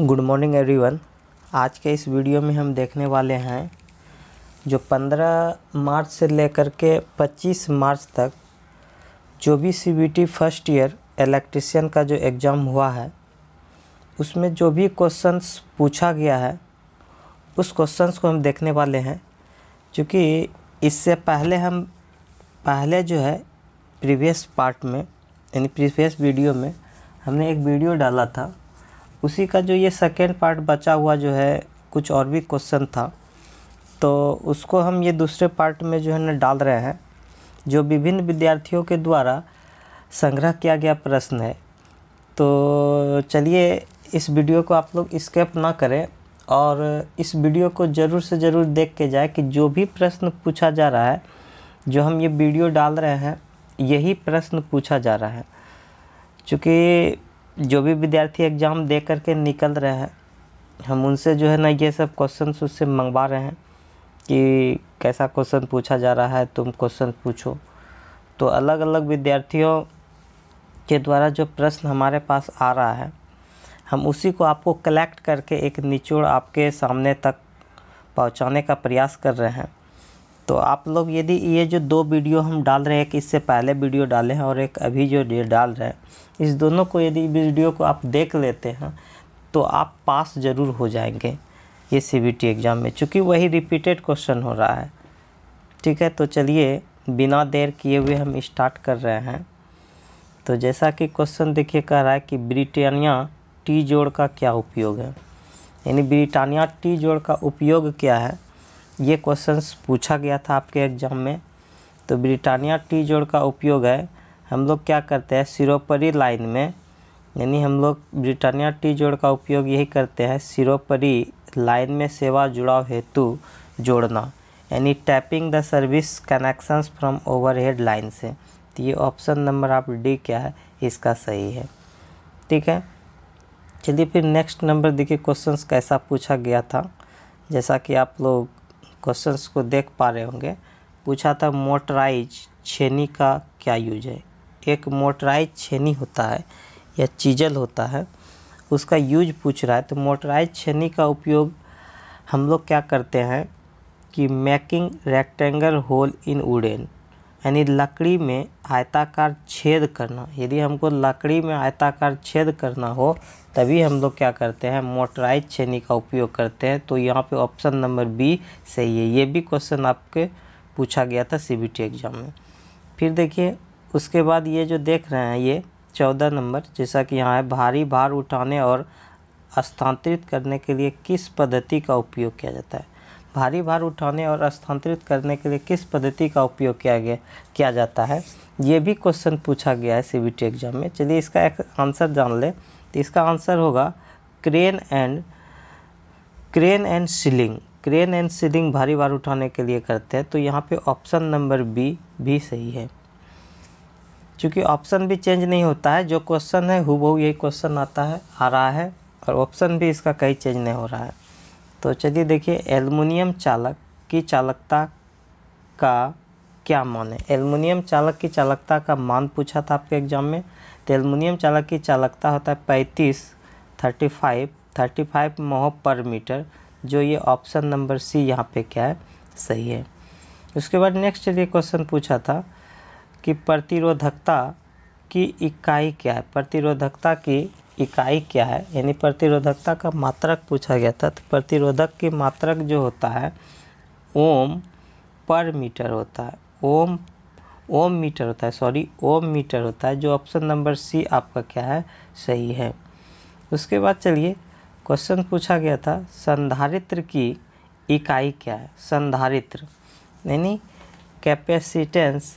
good morning everyone आज के इस वीडियो में हम देखने वाले हैं जो 15 मार्च से लेकर के 25 मार्च तक जो भी C B T first year electrician का जो एग्ज़ाम हुआ है उसमें जो भी क्वेश्चंस पूछा गया है उस क्वेश्चंस को हम देखने वाले हैं क्योंकि इससे पहले हम पहले जो है प्रीवियस पार्ट में यानी प्रीवियस वीडियो में हमने एक वीडियो डाला था उसी का जो ये सेकेंड पार्ट बचा हुआ जो है कुछ और भी क्वेश्चन था तो उसको हम ये दूसरे पार्ट में जो है ना डाल रहे हैं जो विभिन्न विद्यार्थियों के द्वारा संग्रह किया गया प्रश्न है तो चलिए इस वीडियो को आप लोग स्केप ना करें और इस वीडियो को ज़रूर से ज़रूर देख के जाए कि जो भी प्रश्न पूछा जा रहा है जो हम ये वीडियो डाल रहे हैं यही प्रश्न पूछा जा रहा है चूँकि जो भी विद्यार्थी एग्ज़ाम दे करके निकल रहे हैं हम उनसे जो है ना ये सब क्वेश्चन उससे मंगवा रहे हैं कि कैसा क्वेश्चन पूछा जा रहा है तुम क्वेश्चन पूछो तो अलग अलग विद्यार्थियों के द्वारा जो प्रश्न हमारे पास आ रहा है हम उसी को आपको कलेक्ट करके एक निचोड़ आपके सामने तक पहुंचाने का प्रयास कर रहे हैं तो आप लोग यदि ये जो दो वीडियो हम डाल रहे हैं एक इससे पहले वीडियो डाले हैं और एक अभी जो ये डाल रहे हैं इस दोनों को यदि वीडियो को आप देख लेते हैं तो आप पास ज़रूर हो जाएंगे ये सी एग्ज़ाम में चूँकि वही रिपीटेड क्वेश्चन हो रहा है ठीक है तो चलिए बिना देर किए हुए हम स्टार्ट कर रहे हैं तो जैसा कि क्वेश्चन देखिए कह रहा है कि ब्रिटानिया टी जोड़ का क्या उपयोग है यानी ब्रिटानिया टी जोड़ का उपयोग क्या है ये क्वेश्चन पूछा गया था आपके एग्ज़ाम में तो ब्रिटानिया टी जोड़ का उपयोग है हम लोग क्या करते हैं सिरोपरी लाइन में यानी हम लोग ब्रिटानिया टी जोड़ का उपयोग यही करते हैं सिरोपरी लाइन में सेवा जुड़ाव हेतु जोड़ना यानी tapping the service connections from overhead line से तो ये ऑप्शन नंबर आप डी क्या है इसका सही है ठीक है चलिए फिर नेक्स्ट नंबर देखिए क्वेश्चंस कैसा पूछा गया था जैसा कि आप लोग क्वेश्चंस को देख पा रहे होंगे पूछा था मोटराइज छेनी का क्या यूज है एक मोटराइज छेनी होता है या चीजल होता है उसका यूज पूछ रहा है तो मोटराइज छेनी का उपयोग हम लोग क्या करते हैं कि making rectangle hole in wooden यानी लकड़ी में आयताकार छेद करना यदि हमको लकड़ी में आयताकार छेद करना हो तभी हम लोग क्या करते हैं मोटराइज छेनी का उपयोग करते हैं तो यहाँ पे ऑप्शन नंबर बी सही है ये भी क्वेश्चन आपके पूछा गया था सी एग्ज़ाम में फिर देखिए उसके बाद ये जो देख रहे हैं ये चौदह नंबर जैसा कि यहाँ है भारी भार उठाने और स्थानांतरित करने के लिए किस पद्धति का उपयोग किया जाता है भारी भार उठाने और स्थानांतरित करने के लिए किस पद्धति का उपयोग किया गया किया जाता है ये भी क्वेश्चन पूछा गया है सी एग्ज़ाम में चलिए इसका एक आंसर जान लें तो इसका आंसर होगा crane and crane and ceiling crane and ceiling भारी भार उठाने के लिए करते हैं तो यहाँ पे ऑप्शन नंबर बी भी सही है क्योंकि ऑप्शन भी चेंज नहीं होता है जो क्वेश्चन है हु यही क्वेश्चन आता है आ रहा है और ऑप्शन भी इसका कहीं चेंज नहीं हो रहा है तो चलिए देखिए एलमिनियम चालक की चालकता का क्या मान है एलमिनियम चालक की चालकता का मान पूछा था आपके एग्जाम में तो एलमिनियम चालक की चालकता होता है पैंतीस थर्टी फाइव थर्टी फाइव मोह पर मीटर जो ये ऑप्शन नंबर सी यहाँ पे क्या है सही है उसके बाद नेक्स्ट चलिए क्वेश्चन पूछा था कि प्रतिरोधकता की इकाई क्या है प्रतिरोधकता की इकाई क्या है यानी प्रतिरोधकता का मात्रक पूछा गया था तो प्रतिरोधक की मात्रक जो होता है ओम पर मीटर होता है ओम ओम मीटर होता है सॉरी ओम मीटर होता है जो ऑप्शन नंबर सी आपका क्या है सही है उसके बाद चलिए क्वेश्चन पूछा गया था संधारित्र की इकाई क्या है संधारित्र यानी कैपेसिटेंस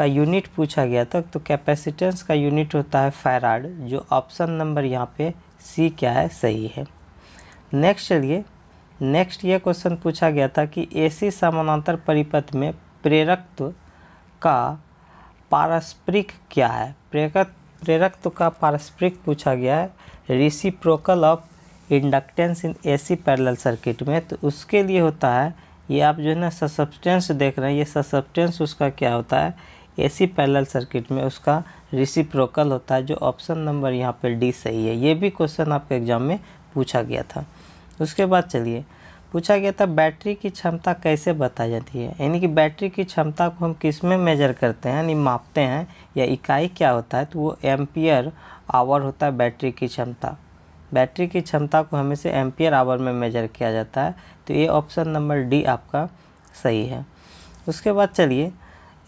का यूनिट पूछा गया था तो कैपेसिटेंस का यूनिट होता है फैराड जो ऑप्शन नंबर यहाँ पे सी क्या है सही है नेक्स्ट चलिए नेक्स्ट ये क्वेश्चन पूछा गया था कि एसी समानांतर परिपथ में प्रेरकत्व का पारस्परिक क्या है प्रेरक प्रेरकत्व का पारस्परिक पूछा गया है reciprocal of inductance in AC parallel circuit में तो उसके लिए होता है ये आप जो है ना ससप्टेंस देख रहे हैं ये ससप्टेंस उसका क्या होता है एसी पैरेलल सर्किट में उसका रिसिप्रोकल होता है जो ऑप्शन नंबर यहाँ पर डी सही है ये भी क्वेश्चन आपके एग्जाम में पूछा गया था उसके बाद चलिए पूछा गया था बैटरी की क्षमता कैसे बताई जाती है यानी कि बैटरी की क्षमता को हम किस में मेजर करते हैं यानी मापते हैं या इकाई क्या होता है तो वो एम्पियर आवर होता है बैटरी की क्षमता बैटरी की क्षमता को हमेशा एम्पियर आवर में मेजर किया जाता है तो ये ऑप्शन नंबर डी आपका सही है उसके बाद चलिए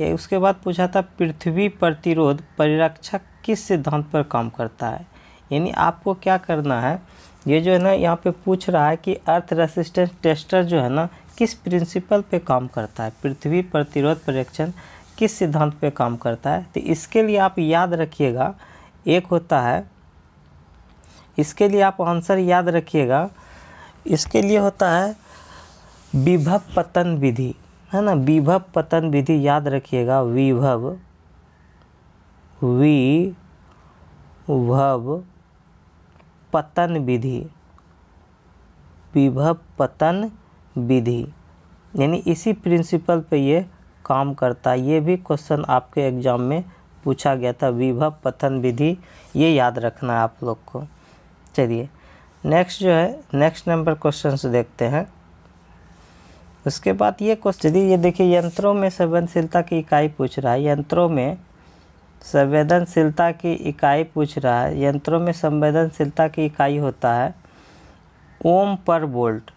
किया उसके बाद पूछा था पृथ्वी प्रतिरोध परिरक्षक किस सिद्धांत पर काम करता है यानी आपको क्या करना है ये जो है ना यहाँ पे पूछ रहा है कि अर्थ रेसिस्टेंस टेस्टर जो है ना किस प्रिंसिपल पे काम करता है पृथ्वी प्रतिरोध परीक्षण किस सिद्धांत पे काम करता है तो इसके लिए आप याद रखिएगा एक होता है इसके लिए आप आंसर याद रखिएगा इसके लिए होता है विभव पतन विधि है ना विभव पतन विधि याद रखिएगा विभव वी भव पतन विधि विभव पतन विधि यानी इसी प्रिंसिपल पे ये काम करता है ये भी क्वेश्चन आपके एग्ज़ाम में पूछा गया था विभव पतन विधि ये याद रखना है आप लोग को चलिए नेक्स्ट जो है नेक्स्ट नंबर क्वेश्चन देखते हैं उसके बाद ये क्वेश्चन यदि ये देखिए यंत्रों में संवेदनशीलता की इकाई पूछ रहा है यंत्रों में संवेदनशीलता की इकाई पूछ रहा है यंत्रों में संवेदनशीलता की इकाई होता है ओम पर वोल्ट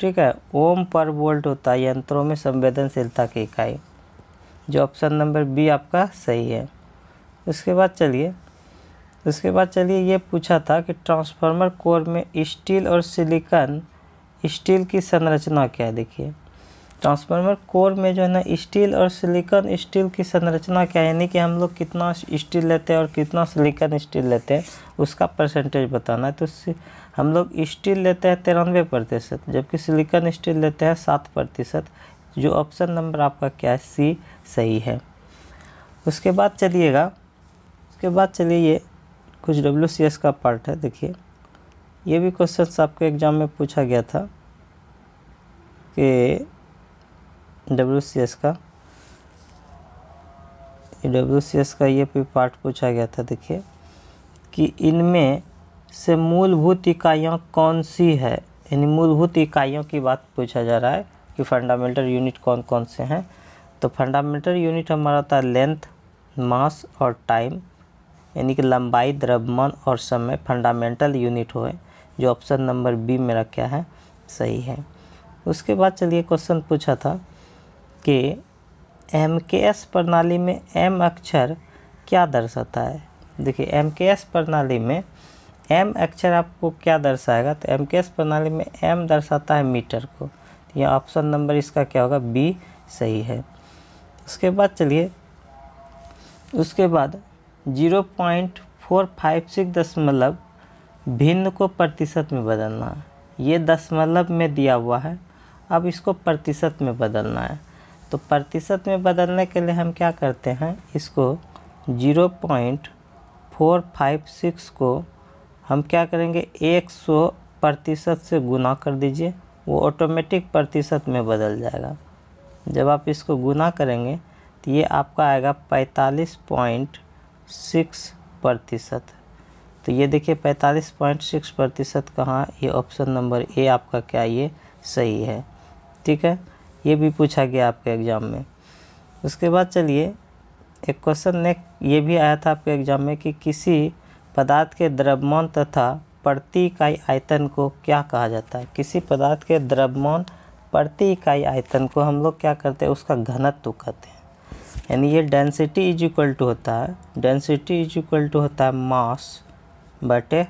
ठीक है ओम पर वोल्ट होता है यंत्रों में संवेदनशीलता की इकाई जो ऑप्शन नंबर बी आपका सही है उसके बाद चलिए उसके बाद चलिए ये पूछा था कि ट्रांसफार्मर कोर में स्टील और सिलिकन स्टील की संरचना क्या है देखिए ट्रांसफार्मर कोर में जो है ना स्टील और सिलिकॉन स्टील की संरचना क्या है यानी कि हम लोग कितना स्टील लेते हैं और कितना सिलिकॉन स्टील लेते हैं उसका परसेंटेज बताना है तो हम लोग स्टील लेते हैं तिरानवे प्रतिशत जबकि सिलिकॉन स्टील लेते हैं सात प्रतिशत जो ऑप्शन नंबर आपका क्या है सी सही है उसके बाद चलिएगा उसके बाद चलिए ये कुछ डब्ल्यू सी एस का पार्ट है देखिए ये भी क्वेश्चन आपके एग्ज़ाम में पूछा गया था कि डब्ल्यू सी एस का डब्ल्यू सी एस का ये भी पार्ट पूछा गया था देखिए कि इनमें से मूलभूत इकाइयाँ कौन सी है यानी मूलभूत इकाइयों की बात पूछा जा रहा है कि फंडामेंटल यूनिट कौन कौन से हैं तो फंडामेंटल यूनिट हमारा था लेंथ मास और टाइम यानी कि लंबाई द्रव्यमान और समय फंडामेंटल यूनिट हो जो ऑप्शन नंबर बी मेरा क्या है सही है उसके बाद चलिए क्वेश्चन पूछा था के एम के एस प्रणाली में एम अक्षर क्या दर्शाता है देखिए एम के एस प्रणाली में एम अक्षर आपको क्या दर्शाएगा तो एम के एस प्रणाली में एम दर्शाता है मीटर को तो यह ऑप्शन नंबर इसका क्या होगा बी सही है उसके बाद चलिए उसके बाद zero point four five six दशमलव भिन्न को प्रतिशत में बदलना है ये दशमलव में दिया हुआ है अब इसको प्रतिशत में बदलना है तो प्रतिशत में बदलने के लिए हम क्या करते हैं इसको zero point four five six को हम क्या करेंगे एक सौ प्रतिशत से गुना कर दीजिए वो ऑटोमेटिक प्रतिशत में बदल जाएगा जब आप इसको गुना करेंगे तो ये आपका आएगा पैंतालीस पॉइंट सिक्स प्रतिशत तो ये देखिए पैंतालीस पॉइंट सिक्स प्रतिशत कहाँ ये ऑप्शन नंबर ए आपका क्या ये सही है ठीक है ये भी पूछा गया आपके एग्ज़ाम में उसके बाद चलिए एक क्वेश्चन नेक्स्ट ये भी आया था आपके एग्ज़ाम में कि किसी पदार्थ के द्रव्यमान तथा प्रति इकाई आयतन को क्या कहा जाता है किसी पदार्थ के द्रव्यमान प्रति इकाई आयतन को हम लोग क्या करते हैं उसका घनत्व कहते हैं यानी ये डेंसिटी इज इक्वल टू होता है डेंसिटी इज इक्वल टू होता है मास बटे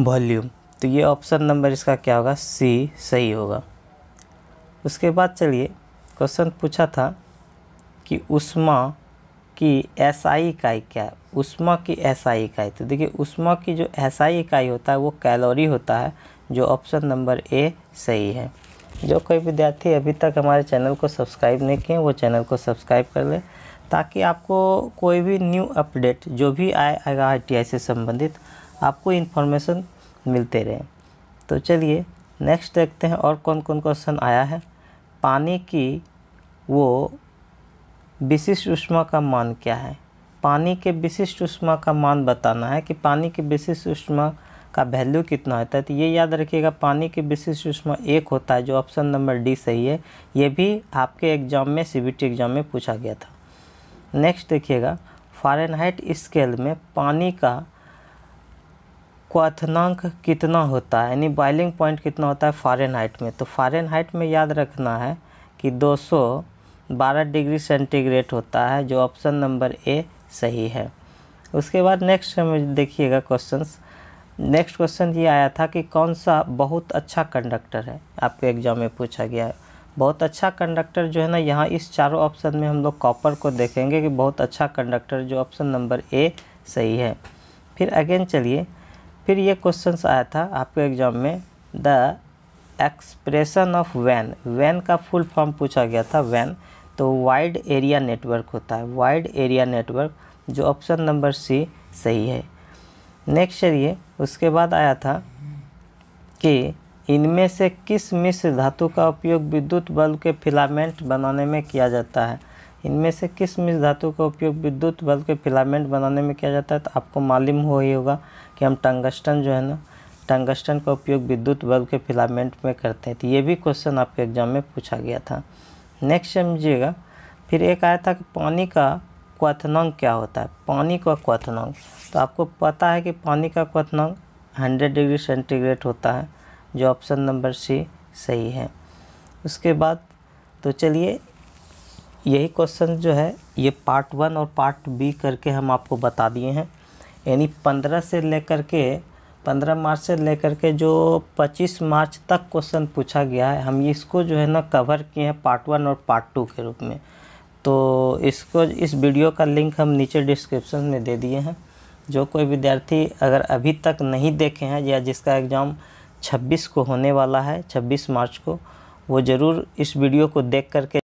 वॉल्यूम तो ये ऑप्शन नंबर इसका क्या होगा सी सही होगा उसके बाद चलिए क्वेश्चन पूछा था कि उष्मा की एसआई इकाई क्या है उष्मा की एसआई इकाई तो देखिए उष्मा की जो एसआई इकाई होता है वो कैलोरी होता है जो ऑप्शन नंबर ए सही है जो कोई विद्यार्थी अभी तक हमारे चैनल को सब्सक्राइब नहीं किए वो चैनल को सब्सक्राइब कर ले ताकि आपको कोई भी न्यू अपडेट जो भी आए आएगा आई से संबंधित आपको इन्फॉर्मेशन मिलते रहे तो चलिए नेक्स्ट देखते हैं और कौन कौन क्वेश्चन आया है पानी की वो विशिष्ट उष्मा का मान क्या है पानी के विशिष्ट उष्मा का मान बताना है कि पानी की विशिष्ट उष्मा का वैल्यू कितना होता है तो ये याद रखिएगा पानी की विशिष्ट उष्मा एक होता है जो ऑप्शन नंबर डी सही है ये भी आपके एग्जाम में सी एग्ज़ाम में पूछा गया था नेक्स्ट देखिएगा फ़ारेनहाइट स्केल में पानी का क्वथनांक कितना होता है यानी बॉइलिंग पॉइंट कितना होता है फॉरन हाइट में तो फॉरन हाइट में याद रखना है कि 212 डिग्री सेंटीग्रेड होता है जो ऑप्शन नंबर ए सही है उसके बाद नेक्स्ट हम देखिएगा क्वेश्चंस नेक्स्ट क्वेश्चन ये आया था कि कौन सा बहुत अच्छा कंडक्टर है आपके एग्जाम में पूछा गया है बहुत अच्छा कंडक्टर जो है ना यहाँ इस चारों ऑप्शन में हम लोग कॉपर को देखेंगे कि बहुत अच्छा कंडक्टर जो ऑप्शन नंबर ए सही है फिर अगेन चलिए फिर ये क्वेश्चन आया था आपके एग्ज़ाम में द एक्सप्रेशन ऑफ वैन वैन का फुल फॉर्म पूछा गया था वैन तो वाइड एरिया नेटवर्क होता है वाइड एरिया नेटवर्क जो ऑप्शन नंबर सी सही है नेक्स्ट ये उसके बाद आया था कि इनमें से किस मिश्र धातु का उपयोग विद्युत बल्ब के फिलामेंट बनाने में किया जाता है इनमें से किस मिस धातु का उपयोग विद्युत बल्ब के फिलामेंट बनाने में किया जाता है तो आपको मालूम हो ही होगा कि हम टंगस्टन जो है ना टंगस्टन का उपयोग विद्युत बल्ब के फिलामेंट में करते हैं तो ये भी क्वेश्चन आपके एग्जाम में पूछा गया था नेक्स्ट समझिएगा फिर एक आया था कि पानी का क्वथनांक क्या होता है पानी का क्वथनांक तो आपको पता है कि पानी का क्वथनांक हंड्रेड डिग्री सेंटीग्रेड होता है जो ऑप्शन नंबर सी सही है उसके बाद तो चलिए यही क्वेश्चन जो है ये पार्ट वन और पार्ट बी करके हम आपको बता दिए हैं यानी पंद्रह से लेकर के पंद्रह मार्च से लेकर के जो पच्चीस मार्च तक क्वेश्चन पूछा गया है हम इसको जो है ना कवर किए हैं पार्ट वन और पार्ट टू के रूप में तो इसको इस वीडियो का लिंक हम नीचे डिस्क्रिप्शन में दे दिए हैं जो कोई विद्यार्थी अगर अभी तक नहीं देखे हैं या जिसका एग्ज़ाम 26 को होने वाला है 26 मार्च को वो ज़रूर इस वीडियो को देख करके